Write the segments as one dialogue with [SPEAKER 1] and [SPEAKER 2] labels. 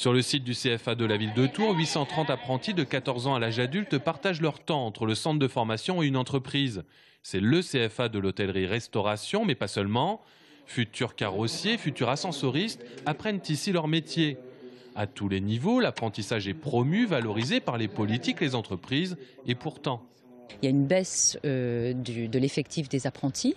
[SPEAKER 1] Sur le site du CFA de la ville de Tours, 830 apprentis de 14 ans à l'âge adulte partagent leur temps entre le centre de formation et une entreprise. C'est le CFA de l'hôtellerie-restauration, mais pas seulement. Futurs carrossiers, futurs ascensoristes apprennent ici leur métier. À tous les niveaux, l'apprentissage est promu, valorisé par les politiques, les entreprises, et pourtant,
[SPEAKER 2] il y a une baisse euh, de l'effectif des apprentis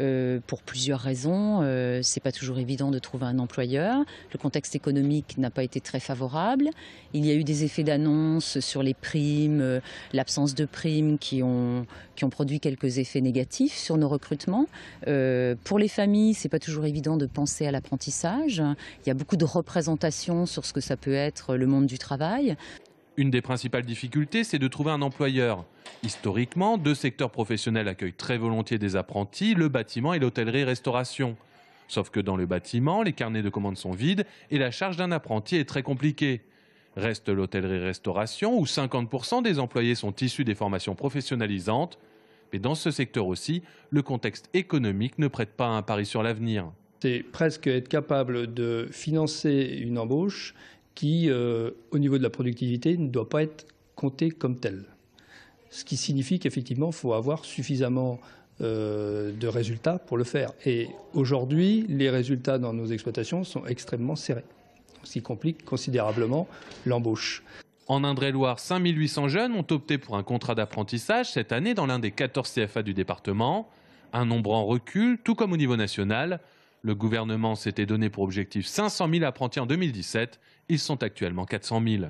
[SPEAKER 2] euh, pour plusieurs raisons. Euh, ce n'est pas toujours évident de trouver un employeur. Le contexte économique n'a pas été très favorable. Il y a eu des effets d'annonce sur les primes, l'absence de primes qui ont, qui ont produit quelques effets négatifs sur nos recrutements. pour les familles, ce n'est pas toujours évident de penser à l'apprentissage. Il y a beaucoup de représentations sur ce que ça peut être le monde du travail.
[SPEAKER 1] Une des principales difficultés, c'est de trouver un employeur. Historiquement, deux secteurs professionnels accueillent très volontiers des apprentis, le bâtiment et l'hôtellerie-restauration. Sauf que dans le bâtiment, les carnets de commandes sont vides et la charge d'un apprenti est très compliquée. Reste l'hôtellerie-restauration où 50% des employés sont issus des formations professionnalisantes. Mais dans ce secteur aussi, le contexte économique ne prête pas un pari sur l'avenir.
[SPEAKER 3] C'est presque être capable de financer une embauche qui, euh, au niveau de la productivité, ne doit pas être compté comme tel. Ce qui signifie qu'effectivement, il faut avoir suffisamment euh, de résultats pour le faire. Et aujourd'hui, les résultats dans nos exploitations sont extrêmement serrés, ce qui complique considérablement l'embauche.
[SPEAKER 1] En Indre-et-Loire, 5800 jeunes ont opté pour un contrat d'apprentissage cette année dans l'un des 14 CFA du département. Un nombre en recul, tout comme au niveau national. Le gouvernement s'était donné pour objectif 500 000 apprentis en 2017, ils sont actuellement 400 000.